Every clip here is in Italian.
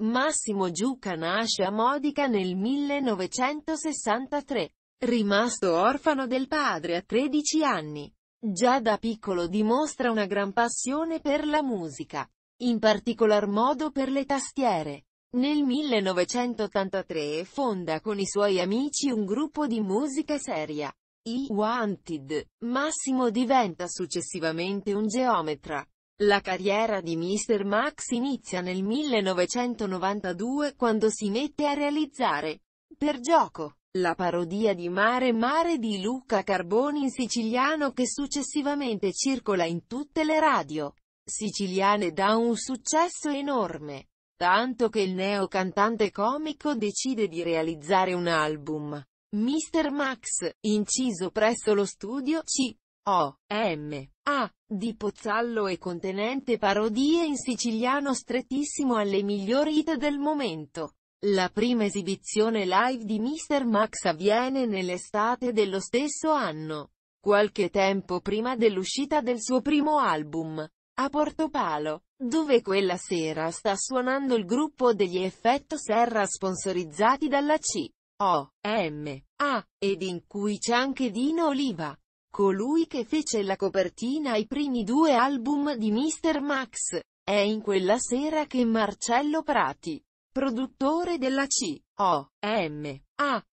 Massimo Giucca nasce a Modica nel 1963. Rimasto orfano del padre a 13 anni, già da piccolo dimostra una gran passione per la musica, in particolar modo per le tastiere. Nel 1983 fonda con i suoi amici un gruppo di musica seria, i Wanted. Massimo diventa successivamente un geometra, la carriera di Mr. Max inizia nel 1992 quando si mette a realizzare, per gioco, la parodia di Mare Mare di Luca Carboni in siciliano che successivamente circola in tutte le radio siciliane da un successo enorme, tanto che il neo cantante comico decide di realizzare un album, Mr. Max, inciso presso lo studio C o, M, A, di Pozzallo e contenente parodie in siciliano strettissimo alle migliori hit del momento. La prima esibizione live di Mr. Max avviene nell'estate dello stesso anno, qualche tempo prima dell'uscita del suo primo album, a Portopalo, dove quella sera sta suonando il gruppo degli Effetto Serra sponsorizzati dalla C. O, M, A, ed in cui c'è anche Dino Oliva. Colui che fece la copertina ai primi due album di Mr. Max. È in quella sera che Marcello Prati, produttore della C. O.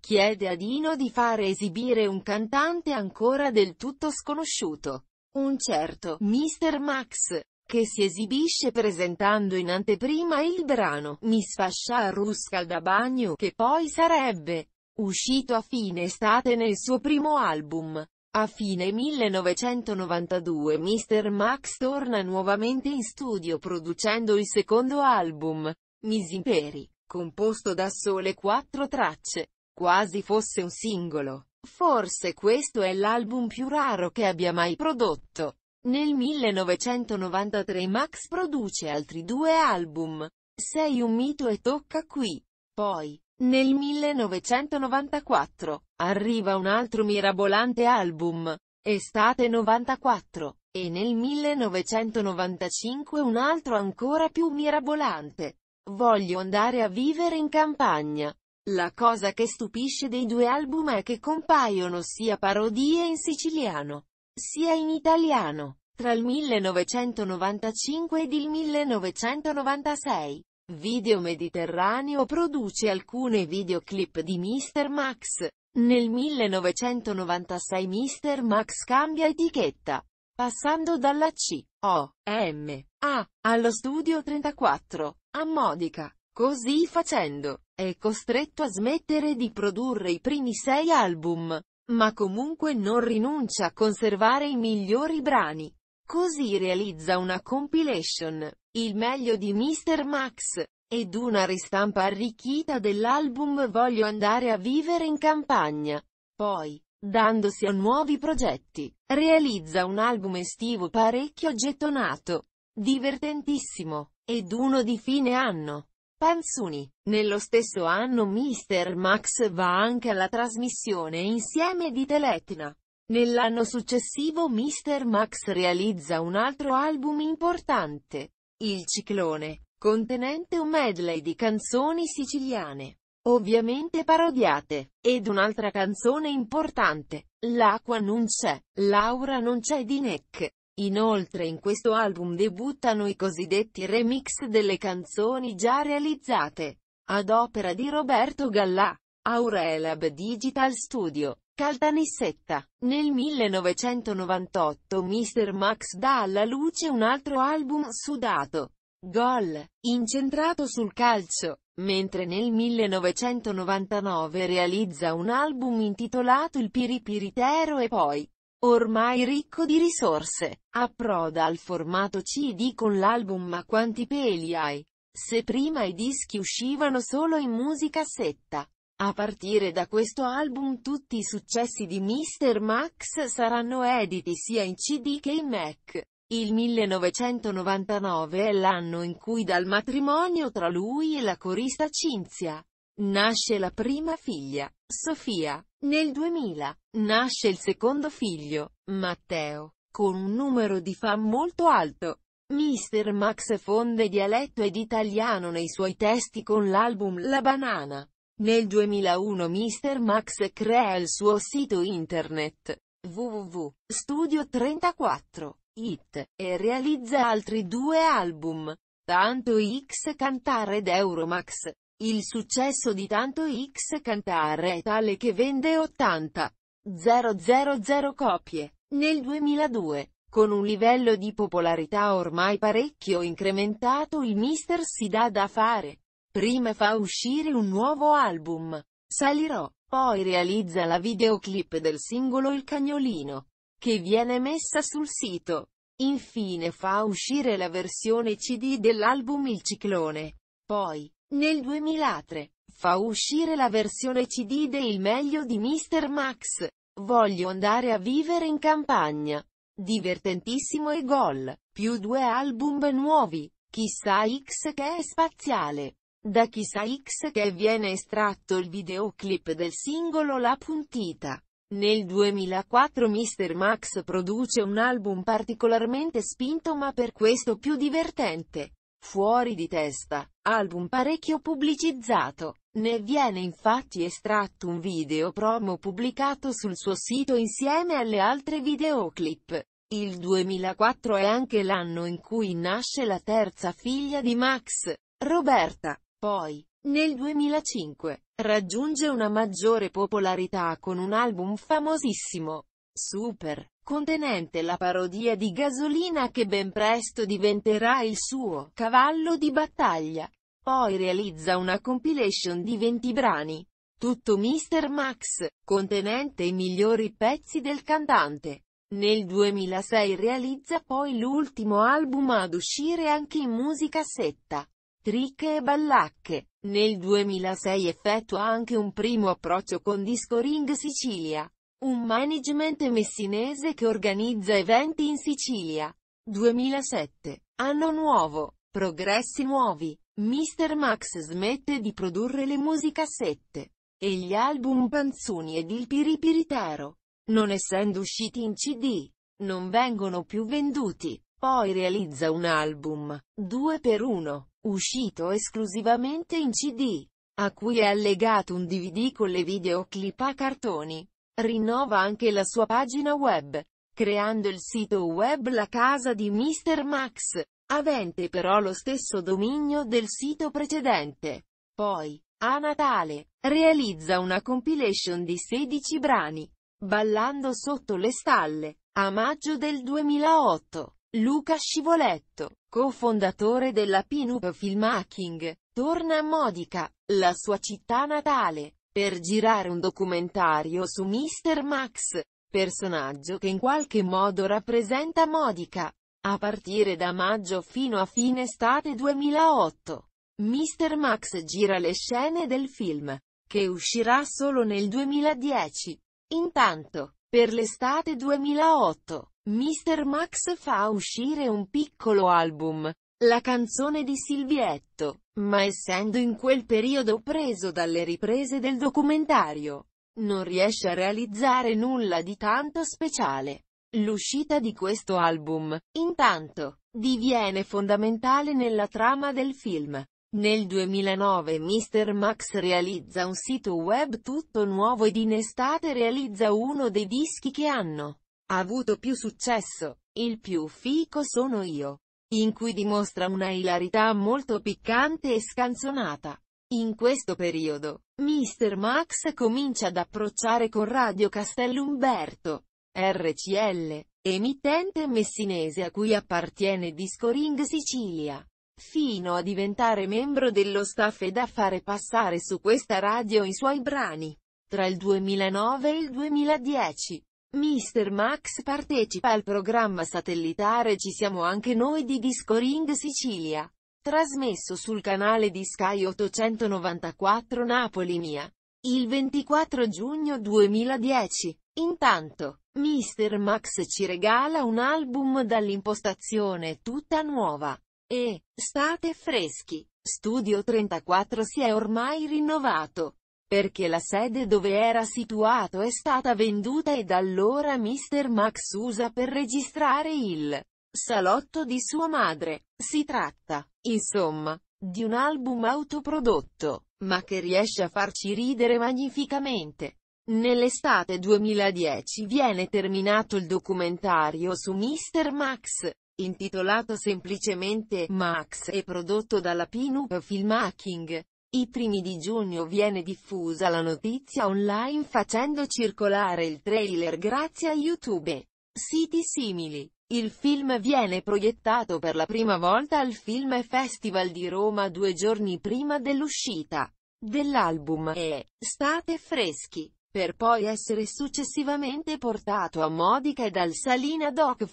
chiede a Dino di fare esibire un cantante ancora del tutto sconosciuto. Un certo Mr. Max, che si esibisce presentando in anteprima il brano Mi sfascia a rusca da bagno che poi sarebbe uscito a fine estate nel suo primo album. A fine 1992 Mr. Max torna nuovamente in studio producendo il secondo album, Misimperi, composto da sole quattro tracce, quasi fosse un singolo. Forse questo è l'album più raro che abbia mai prodotto. Nel 1993 Max produce altri due album, Sei un mito e tocca qui. Poi, nel 1994, arriva un altro mirabolante album, Estate 94, e nel 1995 un altro ancora più mirabolante. Voglio andare a vivere in campagna. La cosa che stupisce dei due album è che compaiono sia parodie in siciliano, sia in italiano, tra il 1995 ed il 1996. Video Mediterraneo produce alcune videoclip di Mr. Max. Nel 1996 Mr. Max cambia etichetta, passando dalla C, O, M, A, allo studio 34, a Modica. Così facendo, è costretto a smettere di produrre i primi sei album, ma comunque non rinuncia a conservare i migliori brani. Così realizza una compilation, il meglio di Mr. Max. Ed una ristampa arricchita dell'album Voglio andare a vivere in campagna. Poi, dandosi a nuovi progetti, realizza un album estivo parecchio gettonato. Divertentissimo. Ed uno di fine anno. Panzuni. Nello stesso anno Mr. Max va anche alla trasmissione insieme di Teletna. Nell'anno successivo Mr. Max realizza un altro album importante, il ciclone, contenente un medley di canzoni siciliane, ovviamente parodiate, ed un'altra canzone importante, L'acqua non c'è, Laura non c'è di Neck. Inoltre in questo album debuttano i cosiddetti remix delle canzoni già realizzate, ad opera di Roberto Gallà, Aurelab Digital Studio. Caltanissetta. Nel 1998 Mr. Max dà alla luce un altro album sudato. Gol. Incentrato sul calcio. Mentre nel 1999 realizza un album intitolato Il Piripiritero e poi, ormai ricco di risorse, approda al formato CD con l'album Ma quanti peli hai? Se prima i dischi uscivano solo in musicassetta, a partire da questo album tutti i successi di Mr. Max saranno editi sia in CD che in Mac. Il 1999 è l'anno in cui dal matrimonio tra lui e la corista Cinzia nasce la prima figlia, Sofia. Nel 2000 nasce il secondo figlio, Matteo, con un numero di fan molto alto. Mr. Max fonde dialetto ed italiano nei suoi testi con l'album La Banana. Nel 2001 Mr. Max crea il suo sito internet www.studio34.it e realizza altri due album, Tanto X Cantare ed Euromax. Il successo di Tanto X Cantare è tale che vende 80.000 copie. Nel 2002, con un livello di popolarità ormai parecchio incrementato il mister si dà da fare. Prima fa uscire un nuovo album, Salirò, poi realizza la videoclip del singolo Il cagnolino, che viene messa sul sito. Infine fa uscire la versione CD dell'album Il ciclone. Poi, nel 2003, fa uscire la versione CD de Il meglio di Mr. Max. Voglio andare a vivere in campagna. Divertentissimo e gol. Più due album nuovi. Chissà X che è spaziale da chissà X che viene estratto il videoclip del singolo La Puntita. Nel 2004 Mr. Max produce un album particolarmente spinto ma per questo più divertente. Fuori di testa, album parecchio pubblicizzato. Ne viene infatti estratto un video promo pubblicato sul suo sito insieme alle altre videoclip. Il 2004 è anche l'anno in cui nasce la terza figlia di Max, Roberta. Poi, nel 2005, raggiunge una maggiore popolarità con un album famosissimo, Super, contenente la parodia di gasolina che ben presto diventerà il suo cavallo di battaglia. Poi realizza una compilation di 20 brani, tutto Mr. Max, contenente i migliori pezzi del cantante. Nel 2006 realizza poi l'ultimo album ad uscire anche in musicassetta, Tricche e ballacche. Nel 2006 effettua anche un primo approccio con Disco Ring Sicilia, un management messinese che organizza eventi in Sicilia. 2007. Anno nuovo. Progressi nuovi. Mr. Max smette di produrre le musicassette e gli album Panzuni ed il Piripiritero. Non essendo usciti in CD, non vengono più venduti. Poi realizza un album, 2 per 1 uscito esclusivamente in CD, a cui è allegato un DVD con le videoclip a cartoni. Rinnova anche la sua pagina web, creando il sito web La Casa di Mr. Max, avente però lo stesso dominio del sito precedente. Poi, a Natale, realizza una compilation di 16 brani, Ballando sotto le stalle, a maggio del 2008. Luca Scivoletto, cofondatore della Pinup Filmmaking, torna a Modica, la sua città natale, per girare un documentario su Mr. Max, personaggio che in qualche modo rappresenta Modica. A partire da maggio fino a fine estate 2008, Mr. Max gira le scene del film, che uscirà solo nel 2010. Intanto, per l'estate 2008, Mr. Max fa uscire un piccolo album, la canzone di Silvietto, ma essendo in quel periodo preso dalle riprese del documentario, non riesce a realizzare nulla di tanto speciale. L'uscita di questo album, intanto, diviene fondamentale nella trama del film. Nel 2009 Mr. Max realizza un sito web tutto nuovo ed in estate realizza uno dei dischi che hanno ha avuto più successo. Il più fico sono io. In cui dimostra una hilarità molto piccante e scanzonata. In questo periodo, Mr. Max comincia ad approcciare con Radio Castellumberto, RCL, emittente messinese a cui appartiene Discoring Sicilia, fino a diventare membro dello staff ed a fare passare su questa radio i suoi brani. Tra il 2009 e il 2010, Mr. Max partecipa al programma satellitare Ci siamo anche noi di Disco Ring Sicilia, trasmesso sul canale di Sky 894 Napoli Mia, il 24 giugno 2010. Intanto, Mr. Max ci regala un album dall'impostazione tutta nuova. E, state freschi, Studio 34 si è ormai rinnovato perché la sede dove era situato è stata venduta e da allora Mr. Max usa per registrare il salotto di sua madre. Si tratta, insomma, di un album autoprodotto, ma che riesce a farci ridere magnificamente. Nell'estate 2010 viene terminato il documentario su Mr. Max, intitolato semplicemente Max e prodotto dalla Pinup Filmmaking. I primi di giugno viene diffusa la notizia online facendo circolare il trailer grazie a YouTube siti simili. Il film viene proiettato per la prima volta al Film Festival di Roma due giorni prima dell'uscita dell'album e State freschi, per poi essere successivamente portato a Modica e dal Salina Doc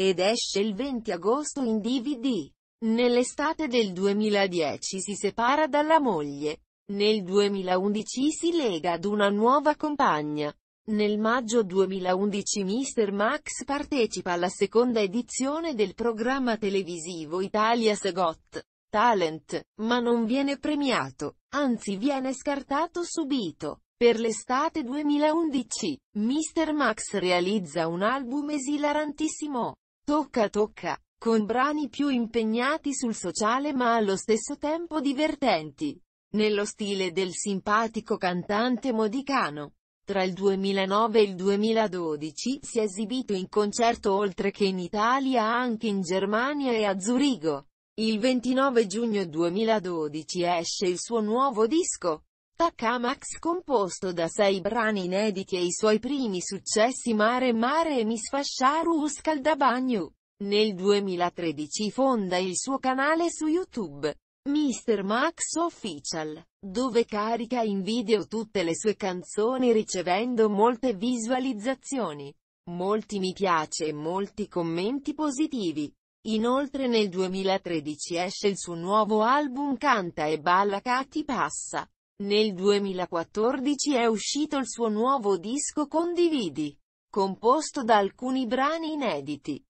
ed esce il 20 agosto in DVD. Nell'estate del 2010 si separa dalla moglie. Nel 2011 si lega ad una nuova compagna. Nel maggio 2011 Mr. Max partecipa alla seconda edizione del programma televisivo Italia's Got Talent, ma non viene premiato, anzi viene scartato subito. Per l'estate 2011, Mr. Max realizza un album esilarantissimo. Tocca tocca con brani più impegnati sul sociale ma allo stesso tempo divertenti, nello stile del simpatico cantante modicano. Tra il 2009 e il 2012 si è esibito in concerto oltre che in Italia anche in Germania e a Zurigo. Il 29 giugno 2012 esce il suo nuovo disco, Takamax composto da sei brani inediti e i suoi primi successi Mare Mare e Misfasciaru Uskaldabagnu. Nel 2013 fonda il suo canale su YouTube, Mr. Max Official, dove carica in video tutte le sue canzoni ricevendo molte visualizzazioni, molti mi piace e molti commenti positivi. Inoltre nel 2013 esce il suo nuovo album Canta e Balla Cati Passa. Nel 2014 è uscito il suo nuovo disco Condividi, composto da alcuni brani inediti.